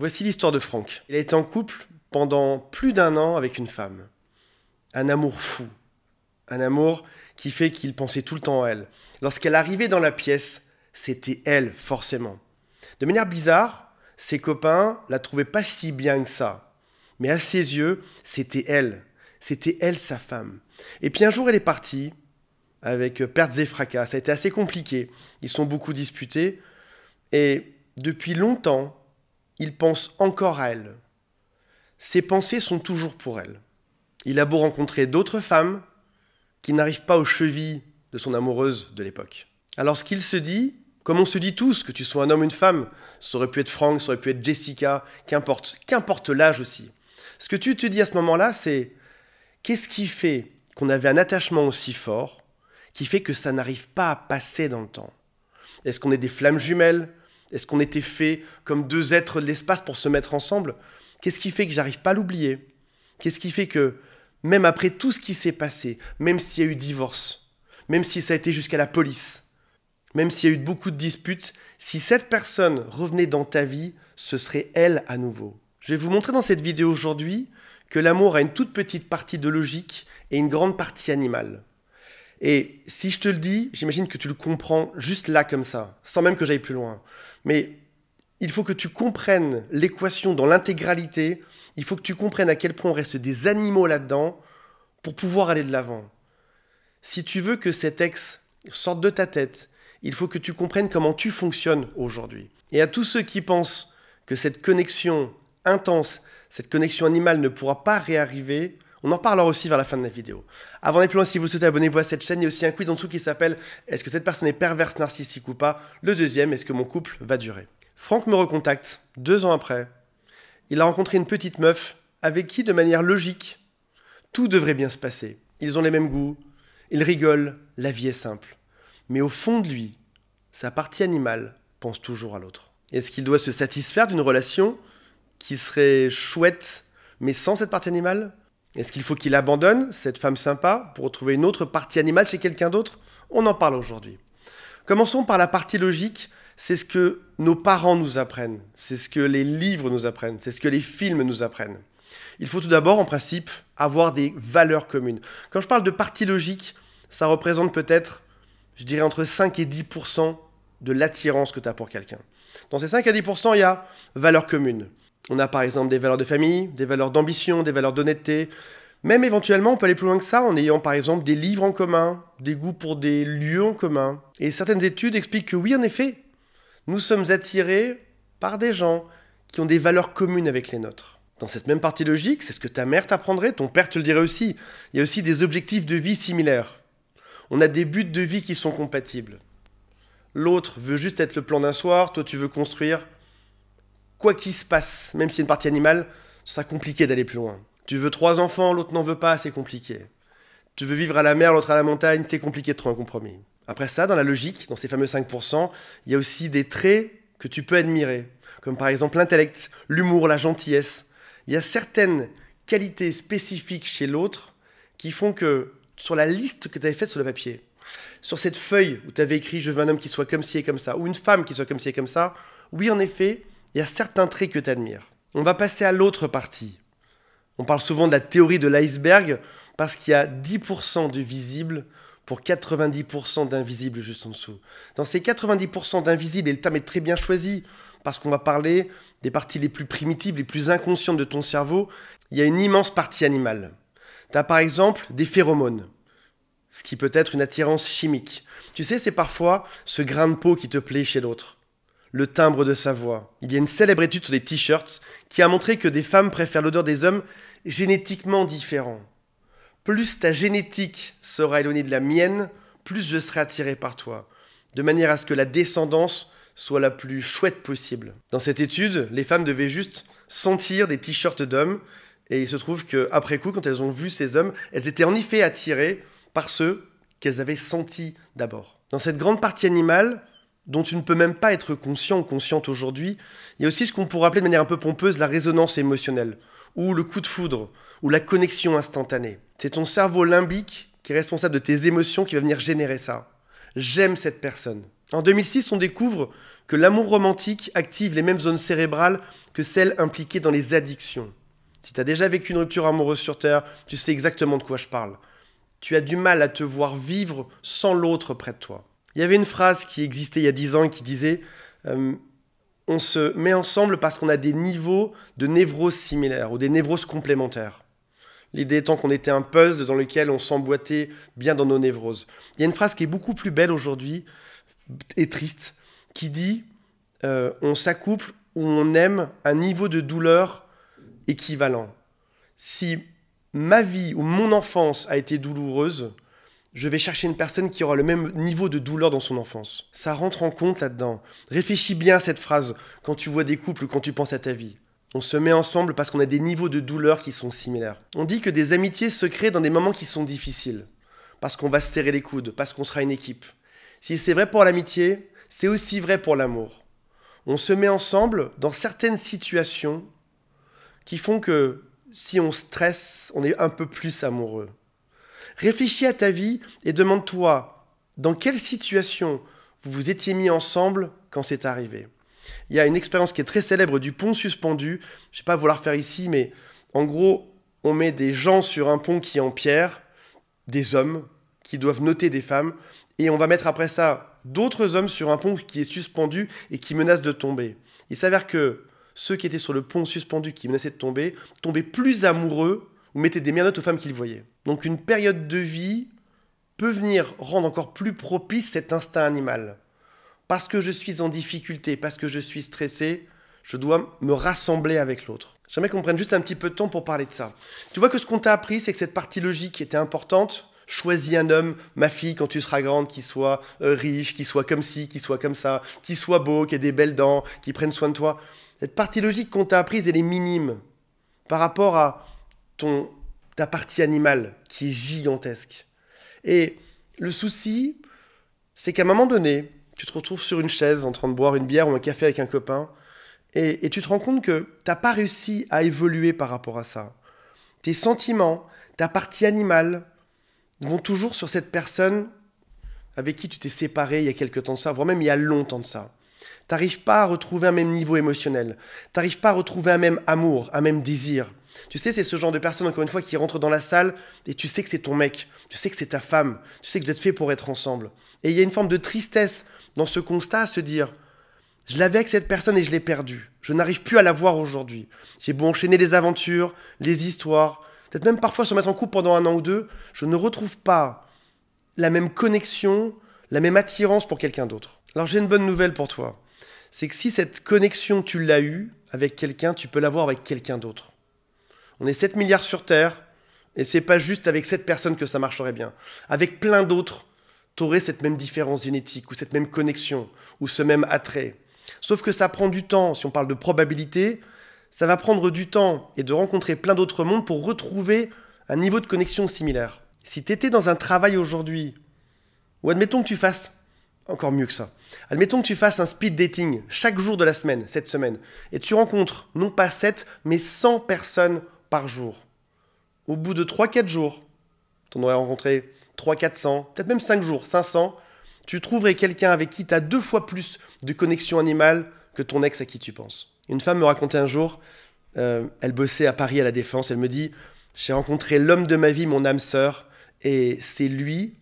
Voici l'histoire de Franck. Il a été en couple pendant plus d'un an avec une femme. Un amour fou. Un amour qui fait qu'il pensait tout le temps à elle. Lorsqu'elle arrivait dans la pièce, c'était elle, forcément. De manière bizarre, ses copains la trouvaient pas si bien que ça. Mais à ses yeux, c'était elle. C'était elle sa femme. Et puis un jour, elle est partie avec pertes et fracas. Ça a été assez compliqué. Ils sont beaucoup disputés. Et depuis longtemps, il pense encore à elle. Ses pensées sont toujours pour elle. Il a beau rencontrer d'autres femmes qui n'arrivent pas aux chevilles de son amoureuse de l'époque. Alors ce qu'il se dit, comme on se dit tous, que tu sois un homme, ou une femme, ça aurait pu être Frank, ça aurait pu être Jessica, qu'importe, qu'importe l'âge aussi. Ce que tu te dis à ce moment-là, c'est qu'est-ce qui fait qu'on avait un attachement aussi fort, qui fait que ça n'arrive pas à passer dans le temps Est-ce qu'on est des flammes jumelles est-ce qu'on était fait comme deux êtres de l'espace pour se mettre ensemble Qu'est-ce qui fait que j'arrive pas à l'oublier Qu'est-ce qui fait que, même après tout ce qui s'est passé, même s'il y a eu divorce, même si ça a été jusqu'à la police, même s'il y a eu beaucoup de disputes, si cette personne revenait dans ta vie, ce serait elle à nouveau. Je vais vous montrer dans cette vidéo aujourd'hui que l'amour a une toute petite partie de logique et une grande partie animale. Et si je te le dis, j'imagine que tu le comprends juste là comme ça, sans même que j'aille plus loin. Mais il faut que tu comprennes l'équation dans l'intégralité. Il faut que tu comprennes à quel point on reste des animaux là-dedans pour pouvoir aller de l'avant. Si tu veux que cet ex sorte de ta tête, il faut que tu comprennes comment tu fonctionnes aujourd'hui. Et à tous ceux qui pensent que cette connexion intense, cette connexion animale ne pourra pas réarriver, on en parlera aussi vers la fin de la vidéo. Avant d'aller plus loin, si vous souhaitez abonner vous à cette chaîne, il y a aussi un quiz en dessous qui s'appelle Est-ce que cette personne est perverse, narcissique ou pas Le deuxième, est-ce que mon couple va durer Franck me recontacte deux ans après. Il a rencontré une petite meuf avec qui, de manière logique, tout devrait bien se passer. Ils ont les mêmes goûts, ils rigolent, la vie est simple. Mais au fond de lui, sa partie animale pense toujours à l'autre. Est-ce qu'il doit se satisfaire d'une relation qui serait chouette, mais sans cette partie animale est-ce qu'il faut qu'il abandonne cette femme sympa pour retrouver une autre partie animale chez quelqu'un d'autre On en parle aujourd'hui. Commençons par la partie logique. C'est ce que nos parents nous apprennent, c'est ce que les livres nous apprennent, c'est ce que les films nous apprennent. Il faut tout d'abord, en principe, avoir des valeurs communes. Quand je parle de partie logique, ça représente peut-être, je dirais, entre 5 et 10 de l'attirance que tu as pour quelqu'un. Dans ces 5 à 10 il y a valeurs communes. On a par exemple des valeurs de famille, des valeurs d'ambition, des valeurs d'honnêteté. Même éventuellement, on peut aller plus loin que ça en ayant par exemple des livres en commun, des goûts pour des lieux en commun. Et certaines études expliquent que oui, en effet, nous sommes attirés par des gens qui ont des valeurs communes avec les nôtres. Dans cette même partie logique, c'est ce que ta mère t'apprendrait, ton père te le dirait aussi. Il y a aussi des objectifs de vie similaires. On a des buts de vie qui sont compatibles. L'autre veut juste être le plan d'un soir, toi tu veux construire quoi qu'il se passe, même s'il y a une partie animale, ce sera compliqué d'aller plus loin. Tu veux trois enfants, l'autre n'en veut pas, c'est compliqué. Tu veux vivre à la mer, l'autre à la montagne, c'est compliqué de trouver un compromis. Après ça, dans la logique, dans ces fameux 5%, il y a aussi des traits que tu peux admirer, comme par exemple l'intellect, l'humour, la gentillesse. Il y a certaines qualités spécifiques chez l'autre qui font que, sur la liste que tu avais faite sur le papier, sur cette feuille où tu avais écrit je veux un homme qui soit comme ci et comme ça, ou une femme qui soit comme ci et comme ça, oui en effet, il y a certains traits que tu admires. On va passer à l'autre partie. On parle souvent de la théorie de l'iceberg parce qu'il y a 10% de visible pour 90% d'invisible juste en dessous. Dans ces 90% d'invisible, et le terme est très bien choisi, parce qu'on va parler des parties les plus primitives, les plus inconscientes de ton cerveau, il y a une immense partie animale. Tu as par exemple des phéromones, ce qui peut être une attirance chimique. Tu sais, c'est parfois ce grain de peau qui te plaît chez l'autre le timbre de sa voix. Il y a une célèbre étude sur les t-shirts qui a montré que des femmes préfèrent l'odeur des hommes génétiquement différents. Plus ta génétique sera éloignée de la mienne, plus je serai attiré par toi, de manière à ce que la descendance soit la plus chouette possible. Dans cette étude, les femmes devaient juste sentir des t-shirts d'hommes, et il se trouve qu'après coup, quand elles ont vu ces hommes, elles étaient en effet attirées par ceux qu'elles avaient sentis d'abord. Dans cette grande partie animale, dont tu ne peux même pas être conscient ou consciente aujourd'hui, il y a aussi ce qu'on pourrait appeler de manière un peu pompeuse la résonance émotionnelle, ou le coup de foudre, ou la connexion instantanée. C'est ton cerveau limbique qui est responsable de tes émotions qui va venir générer ça. J'aime cette personne. En 2006, on découvre que l'amour romantique active les mêmes zones cérébrales que celles impliquées dans les addictions. Si tu as déjà vécu une rupture amoureuse sur Terre, tu sais exactement de quoi je parle. Tu as du mal à te voir vivre sans l'autre près de toi. Il y avait une phrase qui existait il y a dix ans qui disait euh, On se met ensemble parce qu'on a des niveaux de névroses similaires ou des névroses complémentaires. L'idée étant qu'on était un puzzle dans lequel on s'emboîtait bien dans nos névroses. Il y a une phrase qui est beaucoup plus belle aujourd'hui et triste qui dit euh, On s'accouple ou on aime un niveau de douleur équivalent. Si ma vie ou mon enfance a été douloureuse, je vais chercher une personne qui aura le même niveau de douleur dans son enfance. Ça rentre en compte là-dedans. Réfléchis bien à cette phrase quand tu vois des couples ou quand tu penses à ta vie. On se met ensemble parce qu'on a des niveaux de douleur qui sont similaires. On dit que des amitiés se créent dans des moments qui sont difficiles. Parce qu'on va se serrer les coudes, parce qu'on sera une équipe. Si c'est vrai pour l'amitié, c'est aussi vrai pour l'amour. On se met ensemble dans certaines situations qui font que si on stresse, on est un peu plus amoureux. Réfléchis à ta vie et demande-toi dans quelle situation vous vous étiez mis ensemble quand c'est arrivé. Il y a une expérience qui est très célèbre du pont suspendu. Je ne vais pas vouloir faire ici, mais en gros, on met des gens sur un pont qui est en pierre, des hommes qui doivent noter des femmes, et on va mettre après ça d'autres hommes sur un pont qui est suspendu et qui menace de tomber. Il s'avère que ceux qui étaient sur le pont suspendu qui menaçaient de tomber tombaient plus amoureux ou mettait des merdottes aux femmes qu'il voyaient. Donc une période de vie peut venir rendre encore plus propice cet instinct animal. Parce que je suis en difficulté, parce que je suis stressé, je dois me rassembler avec l'autre. J'aimerais qu'on prenne juste un petit peu de temps pour parler de ça. Tu vois que ce qu'on t'a appris, c'est que cette partie logique qui était importante, choisis un homme, ma fille, quand tu seras grande, qui soit euh, riche, qui soit comme ci, qui soit comme ça, qui soit beau, qui ait des belles dents, qui prenne soin de toi. Cette partie logique qu'on t'a apprise, elle est minime par rapport à ton, ta partie animale qui est gigantesque. Et le souci, c'est qu'à un moment donné, tu te retrouves sur une chaise en train de boire une bière ou un café avec un copain, et, tu te rends compte que t'as pas réussi à évoluer par rapport à ça. Tes sentiments, ta partie animale, vont toujours sur cette personne avec qui tu t'es séparé il y a quelques temps de ça, voire même il y a longtemps de ça. T'arrives pas à retrouver un même niveau émotionnel. T'arrives pas à retrouver un même amour, un même désir. Tu sais, c'est ce genre de personne, encore une fois, qui rentre dans la salle et tu sais que c'est ton mec, tu sais que c'est ta femme, tu sais que vous êtes fait pour être ensemble. Et il y a une forme de tristesse dans ce constat à se dire je l'avais avec cette personne et je l'ai perdue. Je n'arrive plus à la voir aujourd'hui. J'ai beau enchaîner les aventures, les histoires, peut-être même parfois se mettre en couple pendant un an ou deux, je ne retrouve pas la même connexion, la même attirance pour quelqu'un d'autre. Alors j'ai une bonne nouvelle pour toi. C'est que si cette connexion, tu l'as eue avec quelqu'un, tu peux l'avoir avec quelqu'un d'autre. On est 7 milliards sur Terre, et c'est pas juste avec cette personne que ça marcherait bien. Avec plein d'autres, tu aurais cette même différence génétique, ou cette même connexion, ou ce même attrait. Sauf que ça prend du temps, si on parle de probabilité, ça va prendre du temps et de rencontrer plein d'autres mondes pour retrouver un niveau de connexion similaire. Si tu étais dans un travail aujourd'hui, ou admettons que tu fasses encore mieux que ça, admettons que tu fasses un speed dating chaque jour de la semaine, cette semaine, et tu rencontres non pas 7, mais 100 personnes par jour. Au bout de 3-4 jours, tu aurais rencontré 3 400 peut-être même 5 jours, 500, tu trouverais quelqu'un avec qui tu as deux fois plus de connexion animale que ton ex à qui tu penses. Une femme me racontait un jour, euh, elle bossait à Paris à la Défense, elle me dit, j'ai rencontré l'homme de ma vie, mon âme sœur, et c'est lui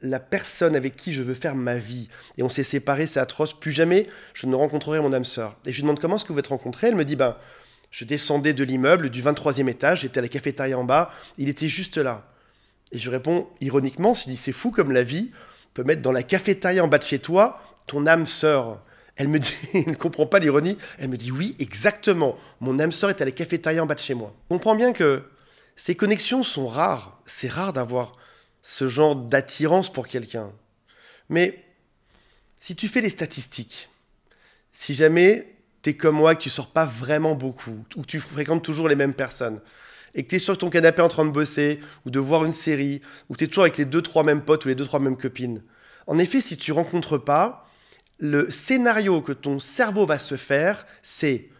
la personne avec qui je veux faire ma vie. Et on s'est séparés, c'est atroce. Plus jamais je ne rencontrerai mon âme sœur. Et je lui demande comment est-ce que vous êtes rencontrés Elle me dit ben, je descendais de l'immeuble, du 23e étage, j'étais à la cafétéria en bas, il était juste là. Et je réponds ironiquement, dit c'est fou comme la vie peut mettre dans la cafétéria en bas de chez toi ton âme sœur. Elle me dit, elle ne comprend pas l'ironie, elle me dit oui, exactement, mon âme sœur est à la cafétéria en bas de chez moi. On comprend bien que ces connexions sont rares, c'est rare d'avoir ce genre d'attirance pour quelqu'un. Mais si tu fais les statistiques, si jamais t'es comme moi, que tu sors pas vraiment beaucoup, ou tu fréquentes toujours les mêmes personnes, et que tu t'es sur ton canapé en train de bosser, ou de voir une série, ou que t'es toujours avec les deux, trois mêmes potes ou les deux, trois mêmes copines. En effet, si tu rencontres pas, le scénario que ton cerveau va se faire, c'est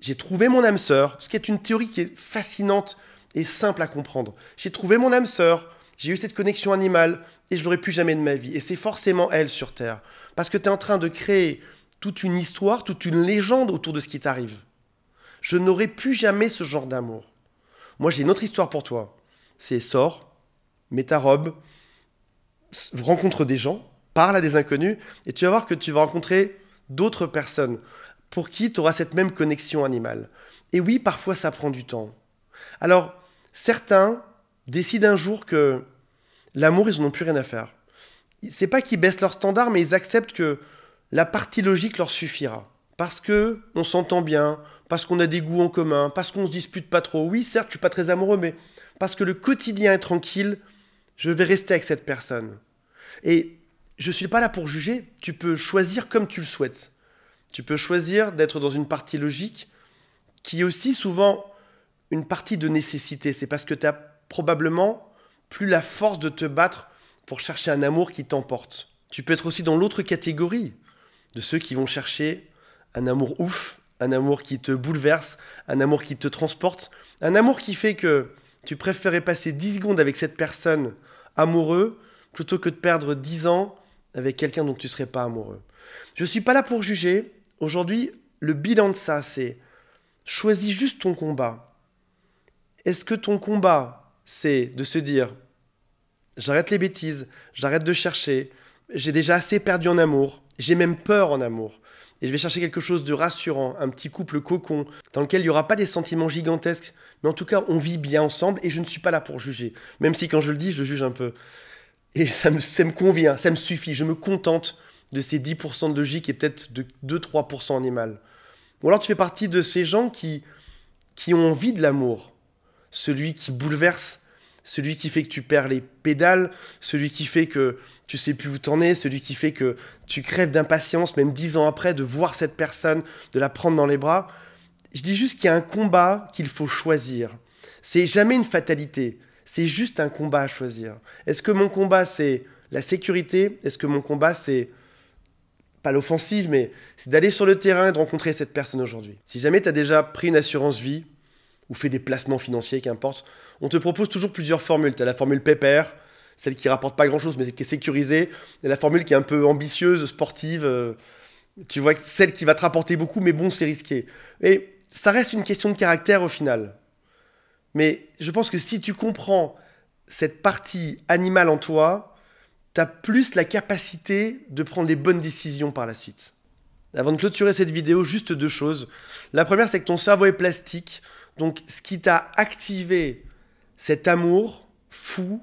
j'ai trouvé mon âme sœur, ce qui est une théorie qui est fascinante et simple à comprendre. J'ai trouvé mon âme sœur, j'ai eu cette connexion animale et je l'aurai plus jamais de ma vie. Et c'est forcément elle sur Terre. Parce que tu es en train de créer toute une histoire, toute une légende autour de ce qui t'arrive. Je n'aurai plus jamais ce genre d'amour. Moi, j'ai une autre histoire pour toi. C'est sors, mets ta robe, rencontre des gens, parle à des inconnus, et tu vas voir que tu vas rencontrer d'autres personnes pour qui tu auras cette même connexion animale. Et oui, parfois ça prend du temps. Alors, certains décident un jour que l'amour, ils n'en ont plus rien à faire. C'est pas qu'ils baissent leur standard, mais ils acceptent que la partie logique leur suffira. Parce que on s'entend bien, parce qu'on a des goûts en commun, parce qu'on se dispute pas trop. Oui, certes, je suis pas très amoureux, mais parce que le quotidien est tranquille, je vais rester avec cette personne. Et je suis pas là pour juger, tu peux choisir comme tu le souhaites. Tu peux choisir d'être dans une partie logique qui est aussi souvent une partie de nécessité. C'est parce que tu as probablement plus la force de te battre pour chercher un amour qui t'emporte. Tu peux être aussi dans l'autre catégorie, de ceux qui vont chercher un amour ouf, un amour qui te bouleverse, un amour qui te transporte, un amour qui fait que tu préférais passer 10 secondes avec cette personne amoureux plutôt que de perdre 10 ans avec quelqu'un dont tu ne serais pas amoureux. Je ne suis pas là pour juger. Aujourd'hui, le bilan de ça, c'est choisis juste ton combat. Est-ce que ton combat, c'est de se dire j'arrête les bêtises, j'arrête de chercher, j'ai déjà assez perdu en amour, j'ai même peur en amour. Et je vais chercher quelque chose de rassurant, un petit couple cocon, dans lequel il n'y aura pas des sentiments gigantesques, mais en tout cas, on vit bien ensemble et je ne suis pas là pour juger. Même si quand je le dis, je juge un peu. Et ça me, ça me convient, ça me suffit, je me contente de ces 10% de logique et peut-être de 2-3% animal. Ou alors tu fais partie de ces gens qui, qui ont envie de l'amour, celui qui bouleverse celui qui fait que tu perds les pédales, celui qui fait que tu sais plus où t'en es, celui qui fait que tu crèves d'impatience, même dix ans après, de voir cette personne, de la prendre dans les bras. Je dis juste qu'il y a un combat qu'il faut choisir. C'est jamais une fatalité, c'est juste un combat à choisir. Est-ce que mon combat c'est la sécurité Est-ce que mon combat c'est pas l'offensive, mais c'est d'aller sur le terrain et de rencontrer cette personne aujourd'hui. Si jamais tu as déjà pris une assurance vie, ou fais des placements financiers, qu'importe, on te propose toujours plusieurs formules. Tu as la formule pépère, celle qui rapporte pas grand-chose mais qui est sécurisée, et la formule qui est un peu ambitieuse, sportive, euh, tu vois, celle qui va te rapporter beaucoup mais bon, c'est risqué. Et ça reste une question de caractère au final. Mais je pense que si tu comprends cette partie animale en toi, tu as plus la capacité de prendre les bonnes décisions par la suite. Avant de clôturer cette vidéo, juste deux choses. La première, c'est que ton cerveau est plastique. Donc, ce qui t'a activé cet amour fou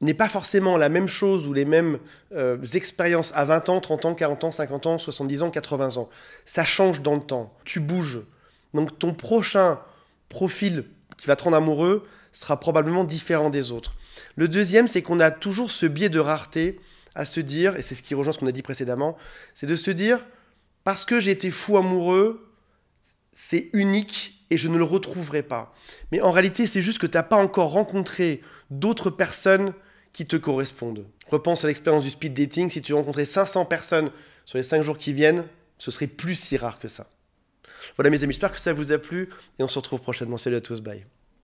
n'est pas forcément la même chose ou les mêmes euh, expériences à 20 ans, 30 ans, 40 ans, 50 ans, 70 ans, 80 ans. Ça change dans le temps. Tu bouges. Donc, ton prochain profil qui va te rendre amoureux sera probablement différent des autres. Le deuxième, c'est qu'on a toujours ce biais de rareté à se dire, et c'est ce qui rejoint ce qu'on a dit précédemment, c'est de se dire, parce que j'ai été fou amoureux, c'est unique et je ne le retrouverai pas. Mais en réalité, c'est juste que tu n'as pas encore rencontré d'autres personnes qui te correspondent. Repense à l'expérience du speed dating, si tu rencontrais 500 personnes sur les 5 jours qui viennent, ce serait plus si rare que ça. Voilà mes amis, j'espère que ça vous a plu et on se retrouve prochainement. Salut à tous, bye.